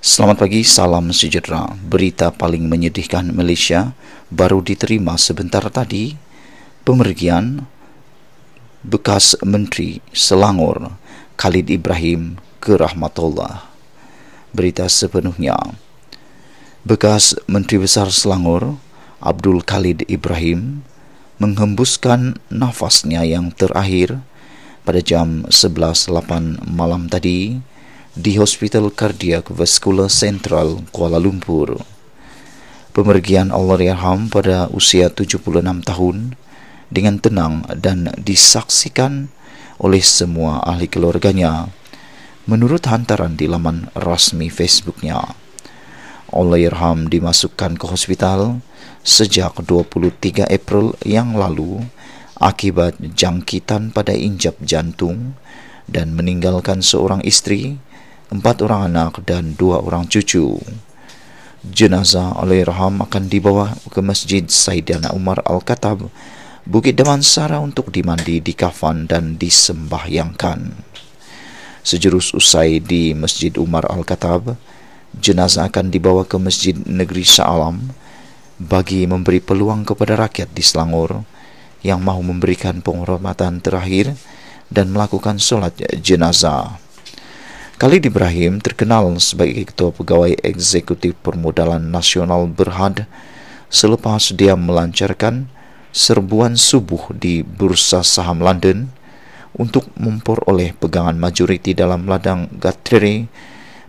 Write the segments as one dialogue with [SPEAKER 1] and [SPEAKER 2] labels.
[SPEAKER 1] Selamat pagi, salam sejahtera. Berita paling menyedihkan Malaysia baru diterima sebentar tadi pemergian bekas Menteri Selangor Khalid Ibrahim ke Rahmatullah. Berita sepenuhnya Bekas Menteri Besar Selangor Abdul Khalid Ibrahim menghembuskan nafasnya yang terakhir pada jam 11.08 malam tadi di Hospital Kardia Vaskular Central Kuala Lumpur. Pemergian Allahyarham pada usia 76 tahun dengan tenang dan disaksikan oleh semua ahli keluarganya menurut hantaran di laman resmi Facebooknya. Allahyarham dimasukkan ke hospital sejak 23 April yang lalu akibat jangkitan pada injap jantung dan meninggalkan seorang istri empat orang anak dan dua orang cucu. Jenazah Raham akan dibawa ke Masjid Saidana Umar Al-Khattab, Bukit Damansara untuk dimandi di kafan dan disembahyangkan. Sejurus usai di Masjid Umar Al-Khattab, jenazah akan dibawa ke Masjid Negeri Sa'alam bagi memberi peluang kepada rakyat di Selangor yang mau memberikan penghormatan terakhir dan melakukan sholat jenazah. Khalid Ibrahim terkenal sebagai Ketua Pegawai Eksekutif Permodalan Nasional Berhad selepas dia melancarkan serbuan subuh di Bursa Saham London untuk memperoleh pegangan majoriti dalam ladang Guthrie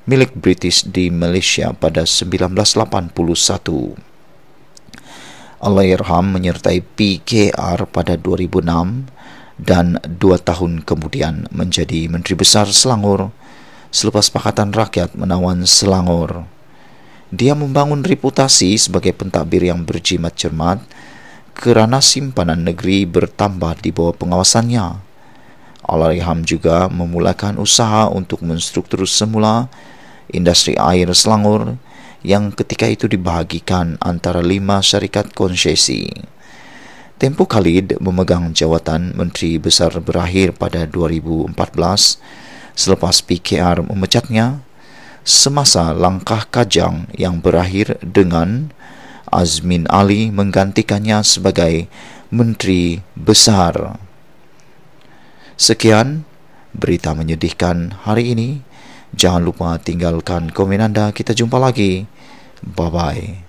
[SPEAKER 1] milik British di Malaysia pada 1981. Allahyarham menyertai PKR pada 2006 dan dua tahun kemudian menjadi Menteri Besar Selangor selepas Pakatan Rakyat menawan Selangor. Dia membangun reputasi sebagai pentadbir yang berjimat cermat kerana simpanan negeri bertambah di bawah pengawasannya. al Alariham juga memulakan usaha untuk menstruktur semula industri air Selangor yang ketika itu dibahagikan antara lima syarikat konsesi. Tempoh Khalid memegang jawatan Menteri Besar berakhir pada 2014 selepas PKR memecatnya semasa langkah kajang yang berakhir dengan Azmin Ali menggantikannya sebagai menteri besar. Sekian berita menyedihkan hari ini. Jangan lupa tinggalkan komen anda. Kita jumpa lagi. Bye bye.